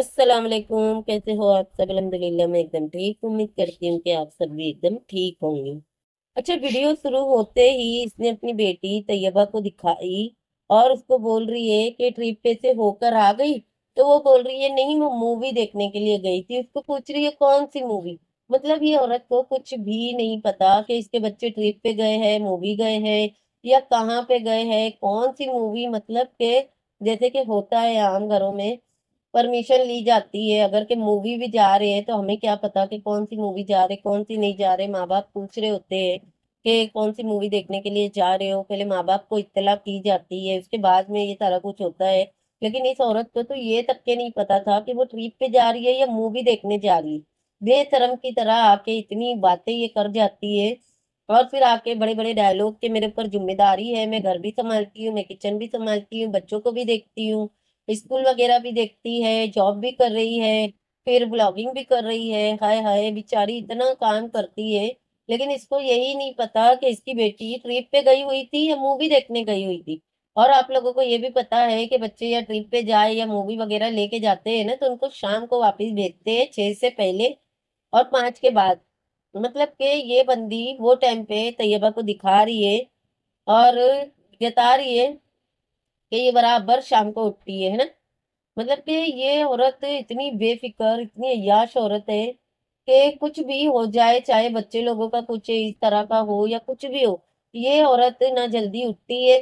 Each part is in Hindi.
अस्सलाम वालेकुम कैसे हो आप सब अलहमदिल्ला मैं एकदम ठीक उम्मीद करती हूँ कि आप सब भी एकदम ठीक होंगे अच्छा वीडियो शुरू होते ही इसने अपनी बेटी तैयबा को दिखाई और उसको बोल रही है कि ट्रिप पे से होकर आ गई तो वो बोल रही है नहीं वो मूवी देखने के लिए गई थी उसको पूछ रही है कौन सी मूवी मतलब ये औरत को कुछ भी नहीं पता कि इसके बच्चे ट्रिप पे गए हैं मूवी गए हैं या कहाँ पे गए हैं कौन सी मूवी मतलब के जैसे कि होता है आम घरों में परमिशन ली जाती है अगर के मूवी भी जा रहे हैं तो हमें क्या पता कि कौन सी मूवी जा रहे कौन सी नहीं जा रहे माँ बाप पूछ रहे होते हैं कि कौन सी मूवी देखने के लिए जा रहे हो पहले माँ बाप को इतला की जाती है उसके बाद में ये सारा कुछ होता है लेकिन इस औरत को तो ये तक के नहीं पता था कि वो ट्रिप पे जा रही है या मूवी देखने जा रही है बेशरम की तरह आके इतनी बातें ये कर जाती है और फिर आके बड़े बड़े डायलॉग के मेरे ऊपर जिम्मेदारी है मैं घर भी संभालती हूँ मैं किचन भी संभालती हूँ बच्चों को भी देखती हूँ स्कूल वगैरह भी देखती है जॉब भी कर रही है फिर ब्लॉगिंग भी कर रही है हाय हाय बेचारी इतना काम करती है लेकिन इसको यही नहीं पता कि इसकी बेटी ट्रिप पे गई हुई थी या मूवी देखने गई हुई थी और आप लोगों को ये भी पता है कि बच्चे या ट्रिप पे जाए या मूवी वगैरह लेके जाते हैं ना तो उनको शाम को वापस भेजते हैं छः से पहले और पाँच के बाद मतलब कि ये बंदी वो टाइम पे तैयबा को दिखा रही है और जता रही है कि ये बराबर शाम को उठती है ना मतलब कि ये औरत इतनी बेफिक्र इतनी अयाश औरत है कि कुछ भी हो जाए चाहे बच्चे लोगों का कुछ इस तरह का हो या कुछ भी हो ये औरत ना जल्दी उठती है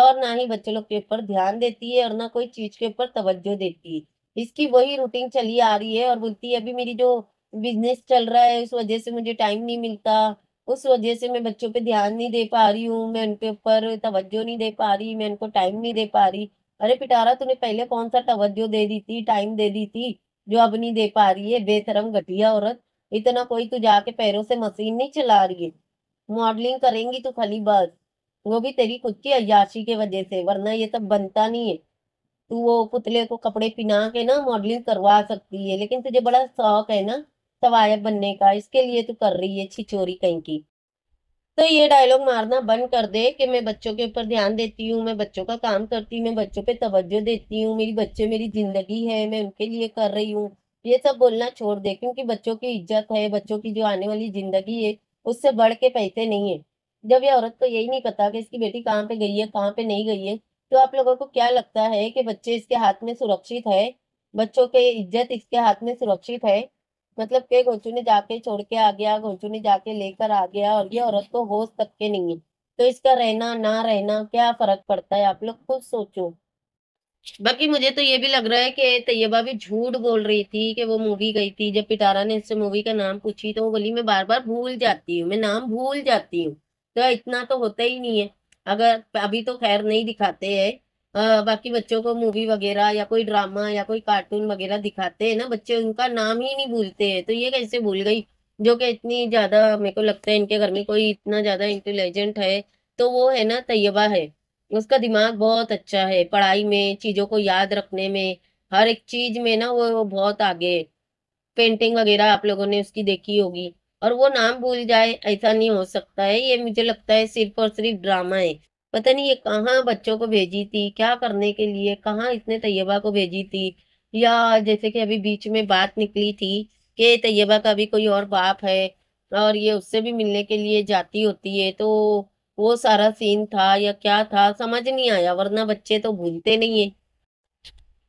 और ना ही बच्चे लोग के ऊपर ध्यान देती है और ना कोई चीज के ऊपर तवज्जो देती है इसकी वही रूटीन चली आ रही है और बोलती है अभी मेरी जो बिजनेस चल रहा है उस वजह से मुझे टाइम नहीं मिलता उस वजह से मैं बच्चों पे ध्यान नहीं दे पा रही हूँ मैं उनके ऊपर तवज्जो नहीं दे पा रही मैं उनको टाइम नहीं दे पा रही अरे पिटारा तूने पहले कौन सा तवज्जो दे दी थी टाइम दे दी थी जो अब नहीं दे पा रही है बेतरम घटिया औरत इतना कोई तू जाके पैरों से मशीन नहीं चला रही है मॉडलिंग करेंगी तो खाली बस वो भी तेरी खुद की अयाशी के वजह से वरना ये सब बनता नहीं है तू वो पुतले को कपड़े पिना के ना मॉडलिंग करवा सकती है लेकिन तुझे बड़ा शौक है ना सवायक बनने का इसके लिए तू कर रही है छिचोरी कहीं की तो ये डायलॉग मारना बंद कर दे कि मैं बच्चों के ऊपर ध्यान देती हूँ मैं बच्चों का काम करती हूँ मैं बच्चों पे तवज्जो देती हूँ मेरी बच्चे मेरी जिंदगी है मैं उनके लिए कर रही हूँ ये सब बोलना छोड़ दे क्योंकि बच्चों की इज्जत है बच्चों की जो आने वाली जिंदगी है उससे बढ़ के पैसे नहीं है जब ये औरत को यही नहीं पता कि इसकी बेटी कहाँ पे गई है कहाँ पे नहीं गई है तो आप लोगों को क्या लगता है कि बच्चे इसके हाथ में सुरक्षित है बच्चों के इज्जत इसके हाथ में सुरक्षित है मतलब के घोचू ने जाके छोड़ के आ गया घोचू ने जाके लेकर आ गया और ये औरत तो होश तक के नहीं है तो इसका रहना ना रहना क्या फर्क पड़ता है आप लोग खुद सोचो बाकी मुझे तो ये भी लग रहा है कि तैयबा भी झूठ बोल रही थी कि वो मूवी गई थी जब पिटारा ने इससे मूवी का नाम पूछी तो वो बोली मैं बार बार भूल जाती हूँ मैं नाम भूल जाती हूँ तो इतना तो होता ही नहीं है अगर अभी तो खैर नहीं दिखाते हैं बाकी बच्चों को मूवी वगैरह या कोई ड्रामा या कोई कार्टून वगैरह दिखाते हैं ना बच्चे उनका नाम ही नहीं भूलते हैं तो ये कैसे भूल गई जो कि इतनी ज़्यादा मेरे को लगता है इनके घर में कोई इतना ज़्यादा इंटेलिजेंट है तो वो है ना तैयबा है उसका दिमाग बहुत अच्छा है पढ़ाई में चीज़ों को याद रखने में हर एक चीज़ में ना वो, वो बहुत आगे है पेंटिंग वगैरह आप लोगों ने उसकी देखी होगी और वो नाम भूल जाए ऐसा नहीं हो सकता है ये मुझे लगता है सिर्फ और सिर्फ ड्रामा है पता नहीं ये कहाँ बच्चों को भेजी थी क्या करने के लिए कहाँ इसने तैयबा को भेजी थी या जैसे कि अभी बीच में बात निकली थी कि तैयबा का भी कोई और बाप है और ये उससे भी मिलने के लिए जाती होती है तो वो सारा सीन था या क्या था समझ नहीं आया वरना बच्चे तो भूलते नहीं है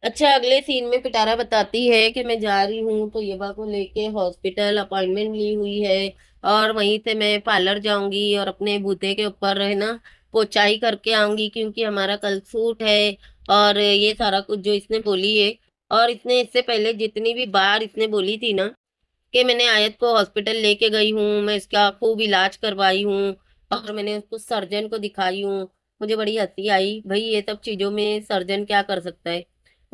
अच्छा अगले सीन में पिटारा बताती है कि मैं जा रही हूँ तो येबा को लेके हॉस्पिटल अपॉइंटमेंट ली हुई है और वहीं से मैं पार्लर जाऊंगी और अपने बूते के ऊपर है ना पोचाई करके आऊंगी क्योंकि हमारा कल सूट है और ये सारा कुछ जो इसने बोली है और इसने इससे पहले जितनी भी बार इसने बोली थी ना कि मैंने आयत को हॉस्पिटल लेके गई हूँ मैं इसका खूब इलाज करवाई हूँ और मैंने उसको सर्जन को दिखाई हूँ मुझे बड़ी हंसी आई भाई ये सब चीज़ों में सर्जन क्या कर सकता है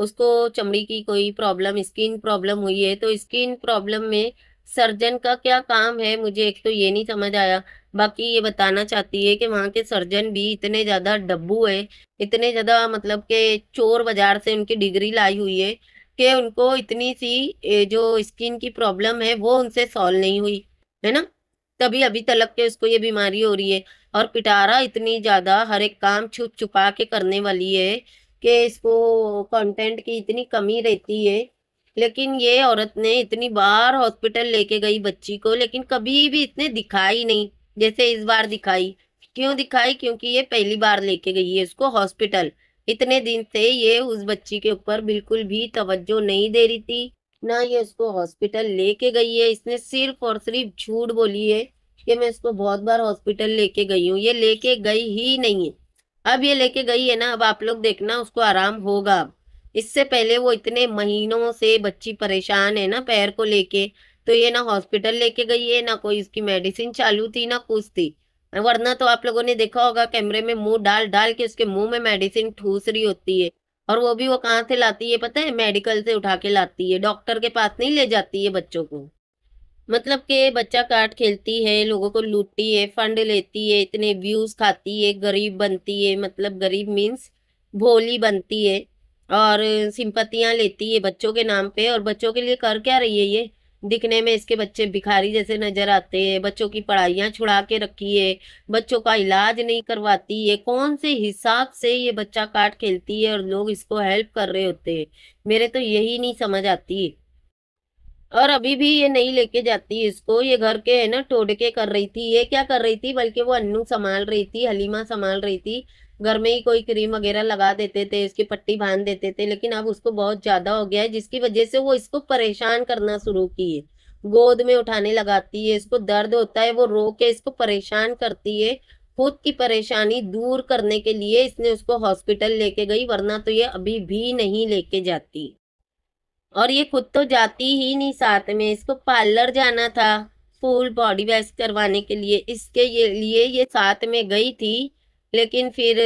उसको चमड़ी की कोई प्रॉब्लम स्किन प्रॉब्लम हुई है तो स्किन प्रॉब्लम में सर्जन का क्या काम है मुझे एक तो ये नहीं समझ आया बाकी ये बताना चाहती है कि वहाँ के सर्जन भी इतने ज़्यादा डब्बू है इतने ज़्यादा मतलब के चोर बाजार से उनकी डिग्री लाई हुई है कि उनको इतनी सी जो स्किन की प्रॉब्लम है वो उनसे सॉल्व नहीं हुई है ना तभी अभी तलक के उसको ये बीमारी हो रही है और पिटारा इतनी ज़्यादा हर एक काम छुप छुपा के करने वाली है कि इसको कंटेंट की इतनी कमी रहती है लेकिन ये औरत ने इतनी बार हॉस्पिटल लेके गई बच्ची को लेकिन कभी भी इतने दिखाई नहीं जैसे इस बार दिखाई क्यों दिखाई क्योंकि ये पहली बार लेके गई है इसको हॉस्पिटल इतने दिन से ये उस बच्ची के ऊपर बिल्कुल भी तवज्जो नहीं दे रही थी ना ये उसको हॉस्पिटल लेके गई है इसने सिर्फ और सिर्फ झूठ बोली है कि मैं इसको बहुत बार हॉस्पिटल लेके गई हूँ ये लेके गई ही नहीं है अब ये लेके गई है ना अब आप लोग देखना उसको आराम होगा अब इससे पहले वो इतने महीनों से बच्ची परेशान है ना पैर को लेके तो ये ना हॉस्पिटल लेके गई है ना कोई इसकी मेडिसिन चालू थी ना कुछ थी वरना तो आप लोगों ने देखा होगा कैमरे में मुंह डाल डाल के उसके मुंह में मेडिसिन ठूस रही होती है और वो भी वो कहाँ से लाती है पता है मेडिकल से उठा के लाती है डॉक्टर के पास नहीं ले जाती है बच्चों को मतलब के बच्चा कार्ड खेलती है लोगों को लूटती है फंड लेती है इतने व्यूज खाती है गरीब बनती है मतलब गरीब मीन्स भोली बनती है और सिंपत्तियां लेती है बच्चों के नाम पे और बच्चों के लिए कर क्या रही है ये दिखने में इसके बच्चे भिखारी जैसे नजर आते हैं बच्चों की पढ़ाइयाँ छुड़ा के रखी है बच्चों का इलाज नहीं करवाती है कौन से हिसाब से ये बच्चा काट खेलती है और लोग इसको हेल्प कर रहे होते हैं मेरे तो यही नहीं समझ आती और अभी भी ये नहीं लेके जाती इसको ये घर के है ना टोडके कर रही थी ये क्या कर रही थी बल्कि वो अन्नू संभाल रही थी हलीमा संभाल रही थी घर में ही कोई क्रीम वगैरह लगा देते थे इसकी पट्टी बांध देते थे लेकिन अब उसको बहुत ज्यादा हो गया है जिसकी वजह से वो इसको परेशान करना शुरू किए गोद में उठाने लगाती है इसको दर्द होता है वो रो के इसको परेशान करती है खुद की परेशानी दूर करने के लिए इसने उसको हॉस्पिटल लेके गई वरना तो ये अभी भी नहीं लेके जाती और ये खुद तो जाती ही नहीं साथ में इसको पार्लर जाना था फुल बॉडी वैक्स करवाने के लिए इसके ये लिए ये साथ में गई थी लेकिन फिर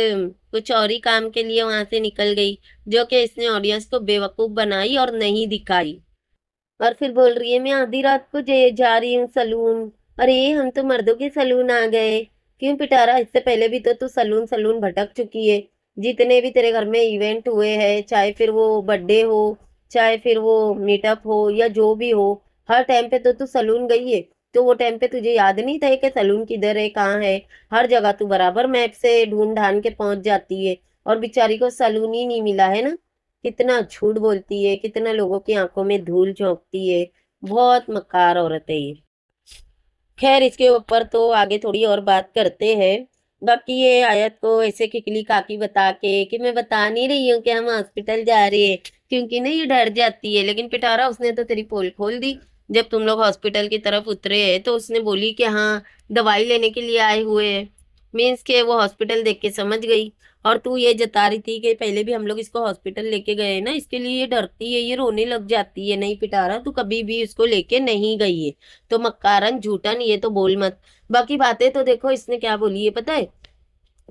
कुछ और ही काम के लिए वहाँ से निकल गई जो कि इसने ऑडियंस को बेवकूफ़ बनाई और नहीं दिखाई और फिर बोल रही है मैं आधी रात को जा रही हूँ सलून अरे हम तो मर्दों के सलून आ गए क्यों पिटारा इससे पहले भी तो तू सलून सलून भटक चुकी है जितने भी तेरे घर में इवेंट हुए हैं चाहे फिर वो बर्थडे हो चाहे फिर वो मीटअप हो या जो भी हो हर टाइम पे तो तू सलून गई है तो वो टाइम पे तुझे याद नहीं था कि सलून किधर है कहाँ है हर जगह तू बराबर मैप से ढूंढ ढान के पहुंच जाती है और बेचारी को सलून ही नहीं मिला है ना कितना झूठ बोलती है कितना लोगों की आंखों में धूल झोंकती है बहुत मकार औरत है ये खैर इसके ऊपर तो आगे थोड़ी और बात करते हैं बाकी ये आयत को ऐसे किकली काकी बता के कि मैं बता नहीं रही हूँ कि हम हॉस्पिटल जा रहे हैं क्योंकि ना ये डर जाती है लेकिन पिटारा उसने तो तेरी पोल खोल दी जब तुम लोग हॉस्पिटल की तरफ उतरे तो उसने बोली कि हाँ दवाई लेने के लिए आए हुए है मीन्स के वो हॉस्पिटल देख के समझ गई और तू ये जता रही थी कि पहले भी हम लोग इसको हॉस्पिटल लेके गए ना इसके लिए ये डरती है ये रोने लग जाती है नहीं पिटारा तू कभी भी इसको लेके नहीं गई है तो मक्कारन झूठन ये तो बोल मत बाकी बातें तो देखो इसने क्या बोली है पता है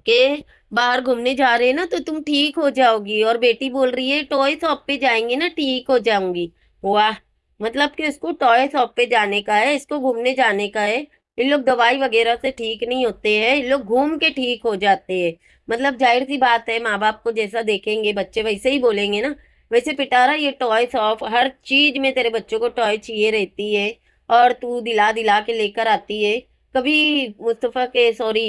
कि बाहर घूमने जा रहे हैं ना तो तुम ठीक हो जाओगी और बेटी बोल रही है टॉय शॉप पे जाएंगे ना ठीक हो जाऊंगी वाह मतलब कि इसको टॉय शॉप पे जाने का है इसको घूमने जाने का है इन लोग दवाई वगैरह से ठीक नहीं होते हैं इन लोग घूम के ठीक हो जाते हैं मतलब जाहिर सी बात है माँ बाप को जैसा देखेंगे बच्चे वैसे ही बोलेंगे ना वैसे पिटारा ये टॉय शॉप हर चीज में तेरे बच्चों को टॉय चाहिए रहती है और तू दिला दिला के लेकर आती है कभी मुस्तफ़ा के सॉरी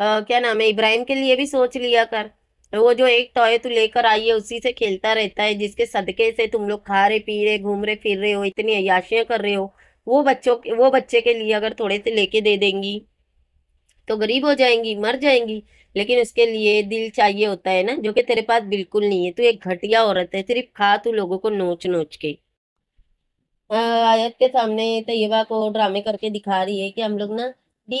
क्या नाम है इब्राहिम के लिए भी सोच लिया कर वो जो एक टॉय तू लेकर आई है उसी से खेलता रहता है जिसके सदके से तुम लोग खा रहे पी रहे घूम रहे फिर रहे हो इतनी अयाशियाँ कर रहे हो वो बच्चों वो बच्चे के लिए अगर थोड़े से लेके दे देंगी तो गरीब हो जाएंगी मर जाएंगी लेकिन उसके लिए दिल चाहिए होता है ना जो कि तेरे पास बिल्कुल नहीं है तू एक घटिया औरत है सिर्फ खा तू लोगों को नोच नोच के आयत के सामने तयबा को ड्रामे करके दिखा रही है कि हम लोग ना डी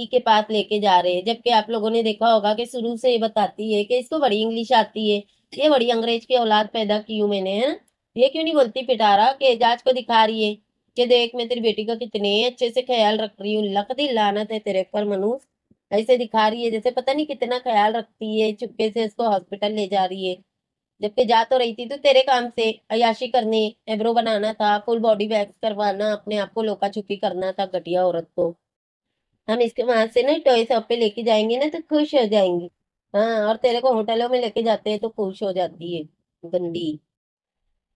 ई के पास लेके जा रहे हैं जबकि आप लोगों ने देखा होगा कि शुरू से ये बताती है कि इसको बड़ी इंग्लिश आती है ये बड़ी अंग्रेज की औलाद पैदा की हूँ मैंने है ये क्यों नहीं बोलती पिटारा कि एजाज को दिखा रही है कि देख मैं तेरी बेटी का कितने अच्छे से ख्याल रख रही हूँ लकदी लानत है तेरे पर मनुष ऐसे दिखा रही है जैसे पता नहीं कितना ख्याल रखती है चुपके से इसको हॉस्पिटल ले जा रही है जबकि जा तो रही थी तो तेरे काम से अयाशी करनी एब्रो बनाना था फुल बॉडी वैक्स करवाना अपने आप को लोका छुपी करना था घटिया औरत को हम इसके वहां से ना टॉय शॉप पे लेके जाएंगे ना तो खुश हो जाएंगे हाँ और तेरे को होटलों में लेके जाते हैं तो खुश हो जाती है गंदी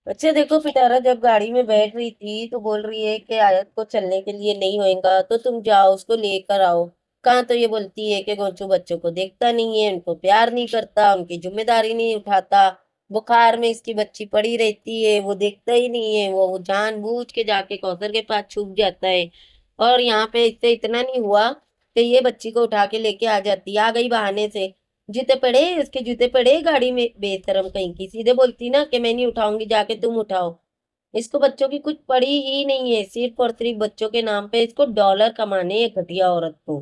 अच्छा देखो पिटारा जब गाड़ी में बैठ रही थी तो बोल रही है कि आयत को चलने के लिए नहीं होएगा तो तुम जाओ उसको लेकर आओ कहाँ तो ये बोलती है कि गोचू बच्चों को देखता नहीं है उनको प्यार नहीं करता उनकी जिम्मेदारी नहीं उठाता बुखार में इसकी बच्ची पड़ी रहती है वो देखता ही नहीं है वो जान बूझ के जाके कौसर के पास छुप जाता है और यहाँ पे इससे इतना नहीं हुआ कि ये बच्ची को उठा के लेके आ जाती आ गई बहाने से जूते पड़े उसके जूते पड़े गाड़ी में बेतरम कहीं की सीधे बोलती ना कि मैं नहीं उठाऊंगी जाके तुम उठाओ इसको बच्चों की कुछ पड़ी ही नहीं है सिर्फ और सिर्फ बच्चों के नाम पे इसको डॉलर कमाने ये घटिया औरत को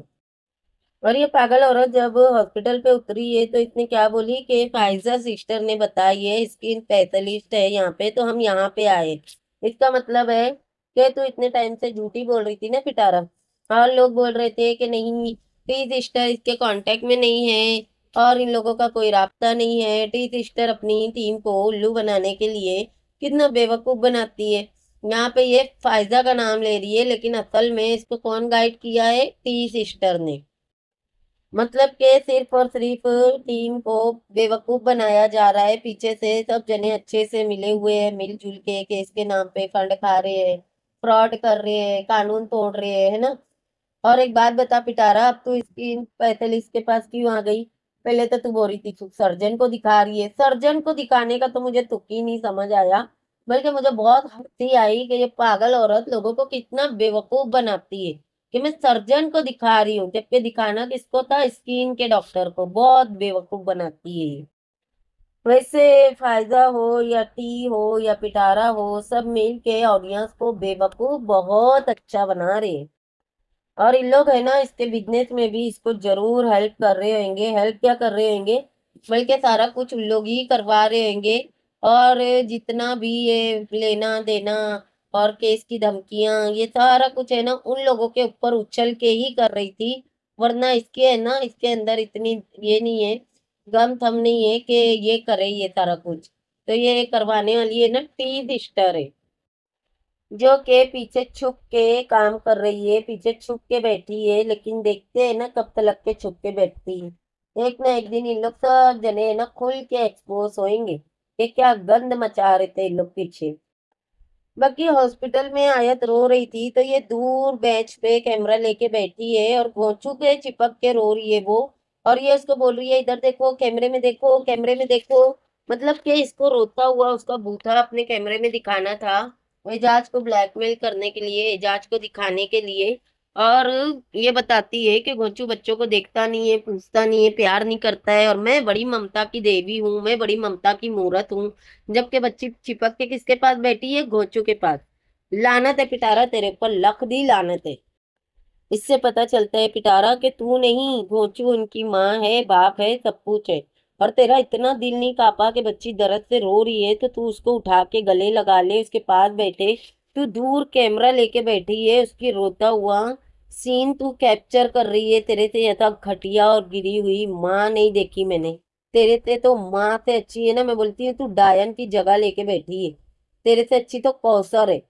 और ये पागल औरत जब हॉस्पिटल पे उतरी है तो इसने क्या बोली कि फाइजा सिस्टर ने बताई है स्किन स्पेशलिस्ट है यहाँ पे तो हम यहाँ पे आए इसका मतलब है कि तू इतने टाइम से झूठी बोल रही थी ना पिटारा और लोग बोल रहे थे कि नहीं टी सिस्टर इसके कांटेक्ट में नहीं है और इन लोगों का कोई रबता नहीं है टी सिस्टर अपनी टीम को उल्लू बनाने के लिए कितना बेवकूफ़ बनाती है यहाँ पे ये फायजा का नाम ले रही है लेकिन असल में इसको कौन गाइड किया है टी सिस्टर ने मतलब के सिर्फ और सिर्फ टीम को बेवकूफ़ बनाया जा रहा है पीछे से सब जने अच्छे से मिले हुए हैं मिलजुल के केस के नाम पे फंड खा रहे हैं फ्रॉड कर रहे हैं कानून तोड़ रहे हैं है ना और एक बात बता पिटारा अब तू इसकी पैथलिस के पास क्यों आ गई पहले तो तू बोल रही थी सर्जन को दिखा रही है सर्जन को दिखाने का तो मुझे तुक ही नहीं समझ आया बल्कि मुझे बहुत हंसी आई कि ये पागल औरत लोगों को कितना बेवकूफ बनाती है कि मैं सर्जन को दिखा रही हूँ जबकि दिखाना किसको था स्किन के डॉक्टर को बहुत बेवकूफ बनाती है वैसे फायदा हो या टी हो या पिटारा हो सब मिल के ऑडियंस को बेवकूफ़ बहुत अच्छा बना रहे और इन लोग है ना इसके बिजनेस में भी इसको जरूर हेल्प कर रहे होंगे हेल्प क्या कर रहे होंगे बल्कि सारा कुछ उन लोग ही करवा रहे होंगे और जितना भी ये लेना देना और केस की धमकियां ये सारा कुछ है ना उन लोगों के ऊपर उछल के ही कर रही थी वरना इसके है ना इसके अंदर इतनी ये नहीं है गम थम नहीं है कि ये करे ये सारा कुछ तो ये करवाने वाली है ना टी सिस्टर है जो के पीछे छुप के काम कर रही है पीछे छुप के बैठी है लेकिन देखते हैं ना कब तक के छुप के बैठती है एक ना एक दिन इन लोग सब जने ना खुल के एक्सपोज होएंगे ये क्या गंद मचा रहे थे इन लोग पीछे बाकी हॉस्पिटल में आयत रो रही थी तो ये दूर बेंच पे कैमरा लेके बैठी है और घोंचू के चिपक के रो रही है वो और ये इसको बोल रही है इधर देखो कैमरे में देखो कैमरे में देखो मतलब कि इसको रोता हुआ उसका बूथा अपने कैमरे में दिखाना था एजाज को ब्लैकमेल करने के लिए एजाज को दिखाने के लिए और ये बताती है कि गोचू बच्चों को देखता नहीं है पूछता नहीं है प्यार नहीं करता है और मैं बड़ी ममता की देवी हूँ मैं बड़ी ममता की मूर्त हूँ जबकि बच्ची चिपक के किसके पास बैठी है गोचू के पास लानत है पिटारा तेरे ऊपर लख दी लानत है इससे पता चलता है पिटारा के तू नहीं घोचू उनकी माँ है बाप है सब कुछ है और तेरा इतना दिल नहीं कापा कि बच्ची दर्द से रो रही है तो तू उसको उठा के गले लगा ले उसके पास बैठे तू दूर कैमरा लेके बैठी है उसकी रोता हुआ सीन तू कैप्चर कर रही है तेरे से यथा घटिया और गिरी हुई माँ नहीं देखी मैंने तेरे से तो माँ से अच्छी है ना मैं बोलती हूँ तू डायन की जगह लेके बैठी है तेरे से अच्छी तो कौसर है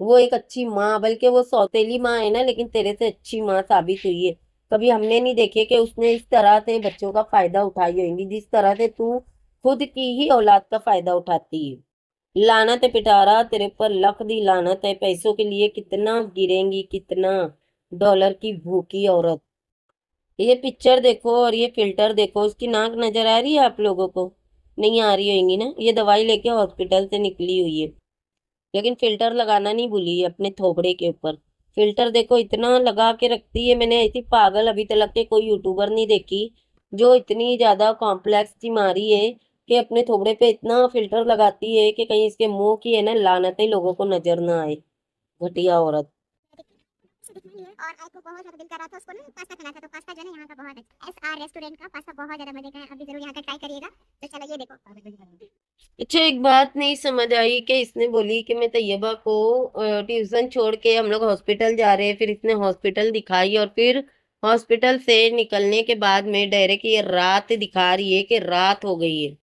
वो एक अच्छी माँ बल्कि वो सौतेली माँ है ना लेकिन तेरे से अच्छी माँ साबित हुई है कभी हमने नहीं देखे कि उसने इस तरह से बच्चों का फायदा उठाई होगी जिस तरह से तू खुद की ही औलाद का फायदा उठाती है लानत है पिटारा तेरे पर लख दी लानत है पैसों के लिए कितना गिरेंगी कितना डॉलर की भूखी औरत ये पिक्चर देखो और ये फिल्टर देखो उसकी नाक नज़र आ रही है आप लोगों को नहीं आ रही होगी ना ये दवाई लेके हॉस्पिटल से निकली हुई है लेकिन फिल्टर लगाना नहीं भूली अपने थोबड़े के ऊपर फिल्टर देखो इतना लगा के रखती है मैंने ऐसी पागल अभी तक के कोई यूट्यूबर नहीं देखी जो इतनी ज़्यादा कॉम्प्लेक्स की मारी है कि अपने थोबड़े पे इतना फिल्टर लगाती है कि कहीं इसके मुंह की है ना ही लोगों को नज़र ना आए घटिया औरत है और आपको तो बहुत ज्यादा दिल कर रहा था उसको ना पास्ता खाना था तो पास्ता जो है यहाँ का बहुत अच्छा एस आर रेस्टोरेंट का पास्ता बहुत ज्यादा मजे का है अभी जरूर यहाँ का ट्राई करिएगा तो चलो ये देखो अच्छा एक बात नहीं समझ आई कि इसने बोली कि मैं तैयबा को ट्यूशन छोड़ के हम लोग हॉस्पिटल जा रहे हैं फिर इसने हॉस्पिटल दिखाई और फिर हॉस्पिटल से निकलने के बाद में डायरेक्ट ये रात दिखा रही है कि रात हो गई है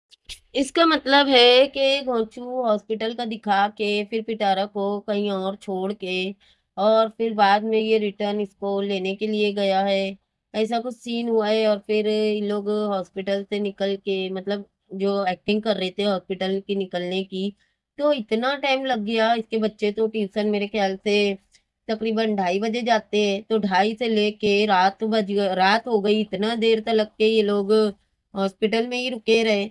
इसका मतलब है कि घोंचू हॉस्पिटल का दिखा के फिर पिटारा को कहीं और छोड़ के और फिर बाद में ये रिटर्न इसको लेने के लिए गया है ऐसा कुछ सीन हुआ है और फिर इन लोग हॉस्पिटल से निकल के मतलब जो एक्टिंग कर रहे थे हॉस्पिटल की निकलने की तो इतना टाइम लग गया इसके बच्चे तो ट्यूशन मेरे ख्याल से तकरीबन ढाई बजे जाते हैं तो ढाई से लेके रात बज रात हो गई इतना देर तक लग के ये लोग हॉस्पिटल में ही रुके रहे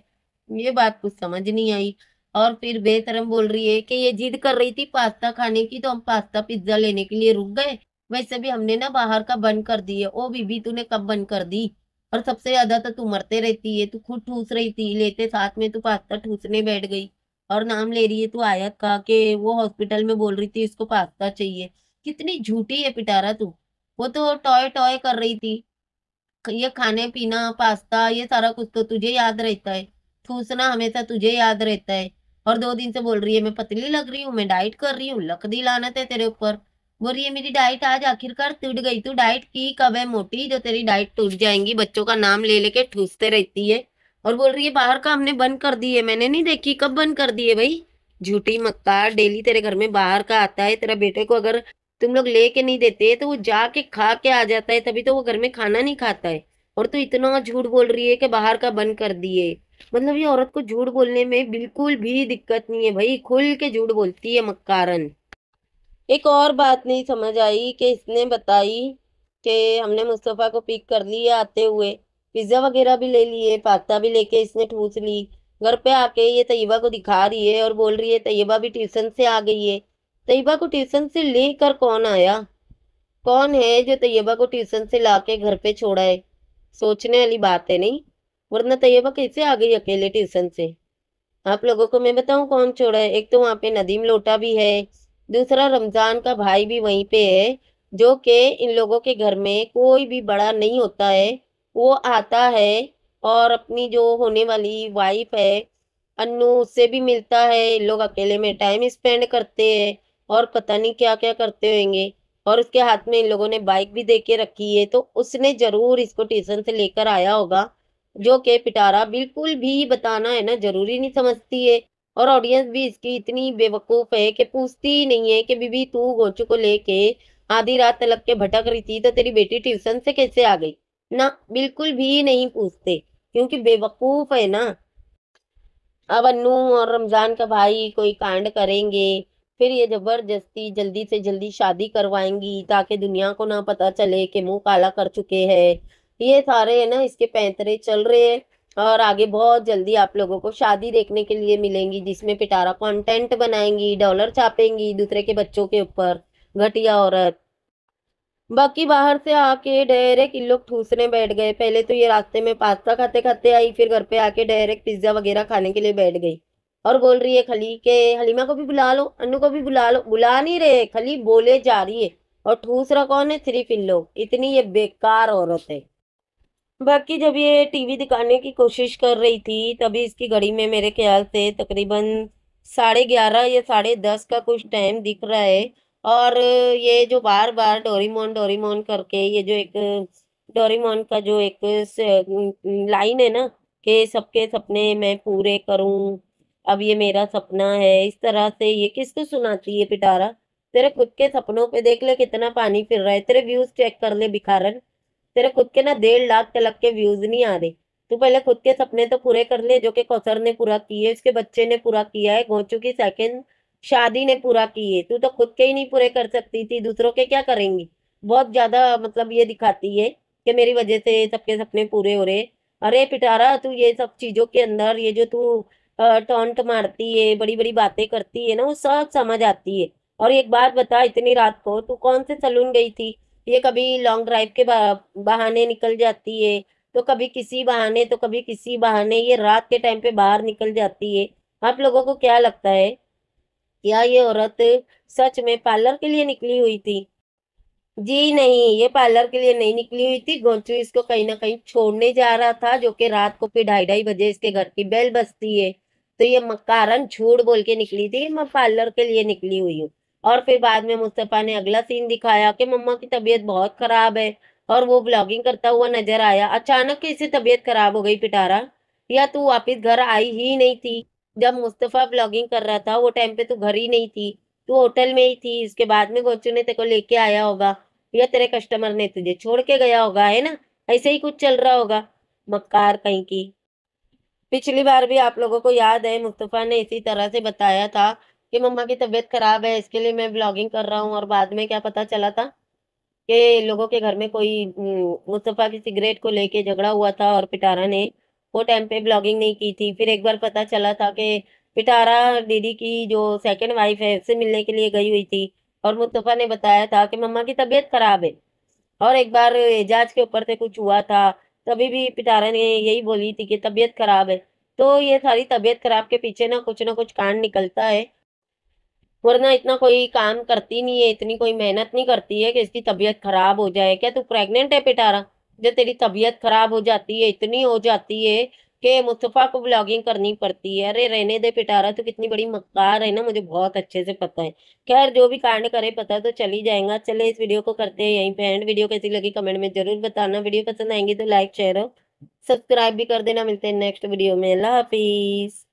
ये बात कुछ समझ नहीं आई और फिर बेहतरम बोल रही है कि ये जिद कर रही थी पास्ता खाने की तो हम पास्ता पिज्जा लेने के लिए रुक गए वैसे भी हमने ना बाहर का बंद कर दिया ओ बीबी तूने कब बंद कर दी और सबसे ज्यादा तो तू मरते रहती है तू खुद ठूस रही थी लेते साथ में तू पास्ता ठूसने बैठ गई और नाम ले रही है तू आयत का के वो हॉस्पिटल में बोल रही थी इसको पास्ता चाहिए कितनी झूठी है पिटारा तू वो तो टॉय टॉय कर रही थी ये खाने पीना पास्ता ये सारा कुछ तो तुझे याद रहता है ठूसना हमेशा तुझे याद रहता है और दो दिन से बोल रही है मैं पतली लग रही हूँ मैं डाइट कर रही हूँ लकदी लानत है तेरे ऊपर बोल रही है मेरी डाइट आज आखिरकार टूट गई तू डाइट की कब है मोटी जो तेरी डाइट टूट जाएंगी बच्चों का नाम ले लेके ठूसते रहती है और बोल रही है बाहर का हमने बंद कर दी है मैंने नहीं देखी कब बंद कर दी है भाई झूठी मक्कार डेली तेरे घर में बाहर का आता है तेरा बेटे को अगर तुम लोग लेके नहीं देते तो वो जाके खा के आ जाता है तभी तो वो घर में खाना नहीं खाता है और तू इतना झूठ बोल रही है कि बाहर का बंद कर दिए मतलब ये औरत को झूठ बोलने में बिल्कुल भी दिक्कत नहीं है भाई खुल के झूठ बोलती है मक्कारन एक और बात नहीं समझ आई कि इसने बताई कि हमने मुस्तफ़ा को पिक कर लिया आते हुए पिज़्ज़ा वगैरह भी ले लिए पास्ता भी लेके इसने ठूस ली घर पे आके ये तयबा को दिखा रही है और बोल रही है तयबा भी ट्यूशन से आ गई है तयबा को ट्यूशन से ले कर कौन आया कौन है जो तयबा को ट्यूशन से ला के घर पे छोड़ा है सोचने वाली बात है नहीं वरना तैयबा तो कैसे आ गई अकेले ट्यूशन से आप लोगों को मैं बताऊं कौन छोड़ा है एक तो वहाँ पे नदीम लोटा भी है दूसरा रमज़ान का भाई भी वहीं पे है जो कि इन लोगों के घर में कोई भी बड़ा नहीं होता है वो आता है और अपनी जो होने वाली वाइफ है अनु उससे भी मिलता है लोग अकेले में टाइम स्पेंड करते हैं और पता नहीं क्या क्या करते होंगे और उसके हाथ में इन लोगों ने बाइक भी दे के रखी है तो उसने ज़रूर इसको ट्यूशन से लेकर आया होगा जो के पिटारा बिल्कुल भी बताना है ना जरूरी नहीं समझती है और ऑडियंस भी इसकी इतनी बेवकूफ़ है कि पूछती ही नहीं है कि बीबी तू गोचू को लेके आधी रात तलक के भटक रही थी तो तेरी बेटी ट्यूशन से कैसे आ गई ना बिल्कुल भी नहीं पूछते क्योंकि बेवकूफ़ है ना अब अन्नू और रमज़ान का भाई कोई कांड करेंगे फिर ये ज़बरदस्ती जल्दी से जल्दी शादी करवाएंगी ताकि दुनिया को ना पता चले कि मुंह काला कर चुके हैं ये सारे है ना इसके पैंतरे चल रहे हैं और आगे बहुत जल्दी आप लोगों को शादी देखने के लिए मिलेंगी जिसमें पिटारा कंटेंट बनाएंगी डॉलर छापेंगी दूसरे के बच्चों के ऊपर घटिया औरत बाकी बाहर से आके डायरेक्ट इन लोग ठूसने बैठ गए पहले तो ये रास्ते में पास्ता खाते खाते आई फिर घर पे आके डायरेक्ट पिज्जा वगैरह खाने के लिए बैठ गई और बोल रही है खली के हलीमा को भी बुला लो अनु को भी बुला लो बुला नहीं रहे खली बोले जा रही है और ठूस रहा कौन है सिर्फ इन लोग इतनी ये बेकार औरत है बाकी जब ये टीवी दिखाने की कोशिश कर रही थी तभी इसकी घड़ी में मेरे ख्याल से तकरीबन साढ़े ग्यारह या साढ़े दस का कुछ टाइम दिख रहा है और ये जो बार बार डोरीमोन डोरीमोन करके ये जो एक डोरीमोन का जो एक लाइन है ना कि सबके सपने मैं पूरे करूं अब ये मेरा सपना है इस तरह से ये किसको सुनाती है पिटारा तेरे खुद के सपनों पे देख ले कितना पानी फिर रहा है तेरे व्यूज चेक कर ले भिखारन तेरे खुद के ना डेढ़ लाख तलक के व्यूज नहीं आ रहे तू पहले खुद के सपने तो पूरे कर ले जो कि कौसर ने पूरा किए उसके बच्चे ने पूरा किया है गोचू की सेकेंड शादी ने पूरा की है तू तो खुद के ही नहीं पूरे कर सकती थी दूसरों के क्या करेंगी बहुत ज्यादा मतलब ये दिखाती है कि मेरी वजह से सबके सपने पूरे हो रहे अरे पिटारा तू ये सब चीजों के अंदर ये जो तू टॉन्ट मारती है बड़ी बड़ी बातें करती है ना वो सब समझ आती है और एक बात बता इतनी रात को तू कौन से सलून गई थी ये कभी लॉन्ग ड्राइव के बहाने निकल जाती है तो कभी किसी बहाने तो कभी किसी बहाने ये रात के टाइम पे बाहर निकल जाती है आप लोगों को क्या लगता है क्या ये औरत सच में पार्लर के लिए निकली हुई थी जी नहीं ये पार्लर के लिए नहीं निकली हुई थी गोचू इसको कहीं ना कहीं छोड़ने जा रहा था जो कि रात को फिर ढाई ढाई बजे इसके घर की बेल बजती है तो ये कारण झूठ बोल के निकली थी मैं पार्लर के लिए निकली हुई हूँ और फिर बाद में मुस्तफ़ा ने अगला सीन दिखाया कि मम्मा की तबीयत बहुत ख़राब है और वो ब्लॉगिंग करता हुआ नजर आया अचानक किसी तबीयत खराब हो गई पिटारा या तू वापस घर आई ही नहीं थी जब मुस्तफ़ा ब्लॉगिंग कर रहा था वो टाइम पे तू घर ही नहीं थी तू होटल में ही थी इसके बाद में गोचू ने तेरे को लेके आया होगा या तेरे कस्टमर ने तुझे छोड़ के गया होगा है ना ऐसे ही कुछ चल रहा होगा मक्कार कहीं की पिछली बार भी आप लोगों को याद है मुस्तफ़ा ने इसी तरह से बताया था कि मम्मा की तबीयत खराब है इसके लिए मैं ब्लॉगिंग कर रहा हूँ और बाद में क्या पता चला था कि लोगों के घर में कोई हम्म, मुस्तफ़ा की सिगरेट को लेके झगड़ा हुआ था और पिटारा ने वो टाइम पे ब्लॉगिंग नहीं की थी फिर एक बार पता चला था कि पिटारा दीदी की जो सेकेंड वाइफ है उससे मिलने के लिए गई हुई थी और मुस्तफ़ा ने बताया था कि मम्मा की तबीयत खराब है और एक बार एजाज के ऊपर से कुछ हुआ था तभी भी पिटारा ने यही बोली थी कि तबीयत खराब है तो ये सारी तबीयत खराब के पीछे ना कुछ ना कुछ कांड निकलता है वरना इतना कोई काम करती नहीं है इतनी कोई मेहनत नहीं करती है कि इसकी तबीयत खराब हो जाए क्या तू प्रेग्नेंट है पिटारा जो तेरी तबीयत खराब हो जाती है इतनी हो जाती है कि मुस्तफ़ा को ब्लॉगिंग करनी पड़ती है अरे रहने दे पिटारा तो कितनी बड़ी मक्कार है ना मुझे बहुत अच्छे से पता है खैर जो भी कांड करे पता तो चल ही जाएगा चले इस वीडियो को करते हैं यहीं पे एंड वीडियो कैसी लगी कमेंट में जरूर बताना वीडियो पसंद आएंगी तो लाइक शेयर और सब्सक्राइब भी कर देना मिलते हैं नेक्स्ट वीडियो में अल्लाह हाफिज़